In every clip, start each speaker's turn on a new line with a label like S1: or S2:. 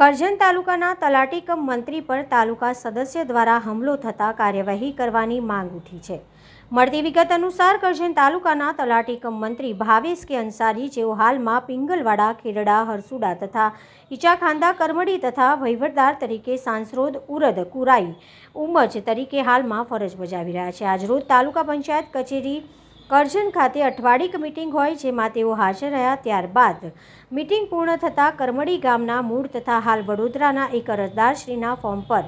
S1: કરજણ તાલુકાના તલાટીકમ મંત્રી પર તાલુકા સદસ્ય દ્વારા હુમલો થતાં કાર્યવાહી કરવાની માંગ ઉઠી છે મળતી વિગત અનુસાર કરજણ તાલુકાના તલાટીકમ મંત્રી ભાવેશ કે અંસારી જેઓ હાલમાં પિંગલવાડા ખેરડા હરસુડા તથા ઈચાખાંદા કરમડી તથા વહીવટદાર તરીકે સાંસરોદ ઉરદ કુરાઈ ઉમજ તરીકે હાલમાં ફરજ બજાવી રહ્યા છે આજરોજ તાલુકા પંચાયત કચેરી કરજણ ખાતે અઠવાડિક મિટિંગ હોય જેમાં તેઓ હાજર રહ્યા ત્યારબાદ મિટિંગ પૂર્ણ થતાં કરમડી ગામના મૂળ તથા હાલ વડોદરાના એક અરજદારશ્રીના ફોર્મ પર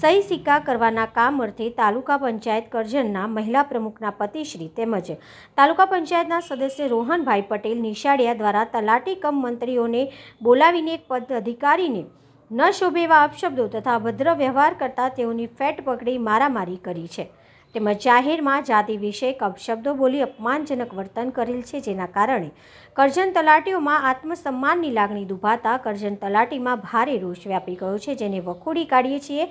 S1: સહી સિક્કા કરવાના કામ અર્થે તાલુકા પંચાયત કરજણના મહિલા પ્રમુખના પતિશ્રી તેમજ તાલુકા પંચાયતના સદસ્ય રોહનભાઈ પટેલ નિશાળિયા દ્વારા તલાટી કમ મંત્રીઓને બોલાવીને એક પદ અધિકારીને ન શોભે એવા અપશબ્દો તથા અભદ્ર વ્યવહાર કરતા તેઓની ફેટ પકડી મારામારી કરી છે તેમજ જાહેરમાં જાતિ વિષયક અપશબ્દો બોલી અપમાનજનક વર્તન કરેલ છે જેના કારણે કરજણ તલાટીઓમાં આત્મસન્માનની લાગણી દુભાતા કરજણ તલાટીમાં ભારે રોષ વ્યાપી ગયો છે જેને વખોડી કાઢીએ છીએ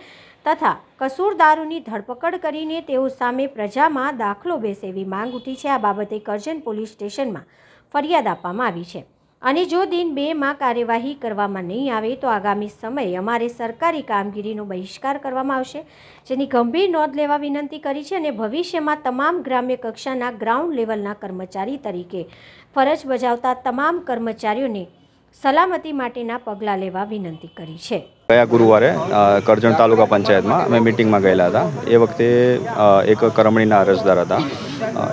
S1: તથા કસૂરદારોની ધરપકડ કરીને તેઓ સામે પ્રજામાં દાખલો બેસે એવી માંગ ઉઠી છે આ બાબતે કરજણ પોલીસ સ્ટેશનમાં ફરિયાદ આપવામાં આવી છે અને જો દિન બેમાં કાર્યવાહી કરવામાં નહીં આવે તો આગામી સમયે અમારે સરકારી કામગીરીનો બહિષ્કાર કરવામાં આવશે જેની ગંભીર નોંધ લેવા વિનંતી કરી છે અને ભવિષ્યમાં તમામ ગ્રામ્ય કક્ષાના ગ્રાઉન્ડ લેવલના કર્મચારી તરીકે ફરજ બજાવતા તમામ કર્મચારીઓને સલામતી માટેના પગલાં લેવા વિનંતી કરી છે
S2: ગયા ગુરુવારે કરજણ તાલુકા પંચાયતમાં અમે મિટિંગમાં ગયેલા હતા એ વખતે એક કરમણીના અરજદાર હતા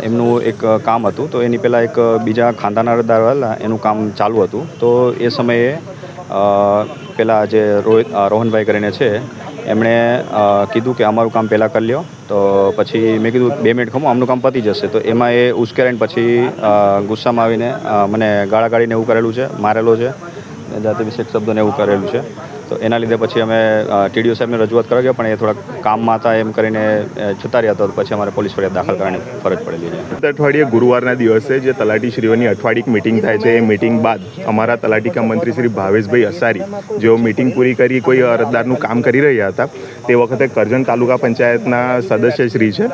S2: એમનું એક કામ હતું તો એની પહેલાં એક બીજા ખાનદાના દ્વારા એનું કામ ચાલુ હતું તો એ સમયે પેલા જે રોહિત રોહનભાઈ કરીને છે એમણે કીધું કે અમારું કામ પહેલાં કરી લ્યો તો પછી મેં કીધું બે મિનિટ ખમો આમનું કામ પતી જશે તો એમાં એ ઉશ્કેરાઈને પછી ગુસ્સામાં આવીને મને ગાળા ગાળીને એવું કરેલું છે મારેલો છે જાતિ વિશેષ શબ્દોને એવું કરેલું છે તો એના લીધે પછી અમે ટીડીઓ સાહેબને રજૂઆત કરાવી પણ એ થોડા કામમાં હતા એમ કરીને જતા રહ્યા તો પછી અમારે પોલીસ ફરિયાદ દાખલ કરવાની ફરજ પડેલી છે
S3: અઠવાડિયે ગુરુવારના દિવસે જે તલાટી શ્રીઓની અઠવાડિક મિટિંગ થાય છે એ મિટિંગ બાદ અમારા તલાટીકા મંત્રી શ્રી ભાવેશભાઈ અસારી જેઓ મિટિંગ પૂરી કરી કોઈ અરજદારનું કામ કરી રહ્યા હતા તે વખતે કરજણ તાલુકા પંચાયતના સદસ્ય શ્રી છે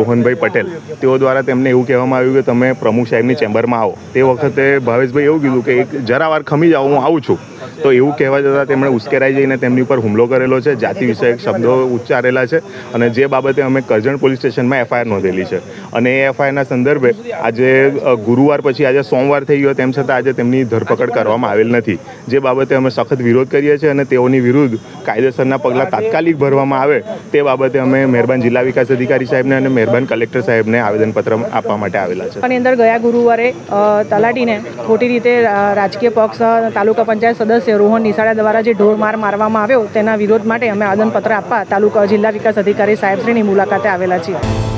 S3: રોહનભાઈ પટેલ તેઓ દ્વારા તેમને એવું કહેવામાં આવ્યું કે તમે પ્રમુખ સાહેબની ચેમ્બરમાં આવો તે વખતે ભાવેશભાઈ એવું કીધું કે એક જરા વાર ખમી જાઓ હું આવું છું તો એવું કહેવા જતાં તેમણે ઉશ્કે ઉશ્કેરાઈ જઈને તેમની ઉપર હુમલો કરેલો છે જાતિ વિષયક શબ્દો ઉચ્ચારેલા છે અને જે બાબતે અમે કરજણ પોલીસ સ્ટેશનમાં એફઆઈઆર નોંધેલી છે અને એ એફઆઈઆરના સંદર્ભે આજે ગુરુવાર પછી આજે સોમવાર થઈ ગયો તેમ છતાં આજે તેમની ધરપકડ કરવામાં આવેલ નથી જે બાબતે અમે સખત વિરોધ કરીએ છીએ અને તેઓની વિરુદ્ધ કાયદેસરના પગલાં તાત્કાલિક ભરવામાં આવે તે બાબતે અમે મહેરબાન જિલ્લા વિકાસ અધિકારી સાહેબને અને મહેરબાન કલેક્ટર સાહેબને આવેદનપત્ર આપવા માટે આવેલા છે
S1: અને અંદર ગયા ગુરુવારે તલાટીને ખોટી રીતે રાજકીય પક્ષ તાલુકા પંચાયત સદસ્ય રોહન નિશાળા દ્વારા જે ઢોર માર મારવામાં આવ્યો તેના વિરોધ માટે અમે આદનપત્ર આપવા તાલુકા જિલ્લા વિકાસ અધિકારી સાહેબશ્રીની મુલાકાતે આવેલા છીએ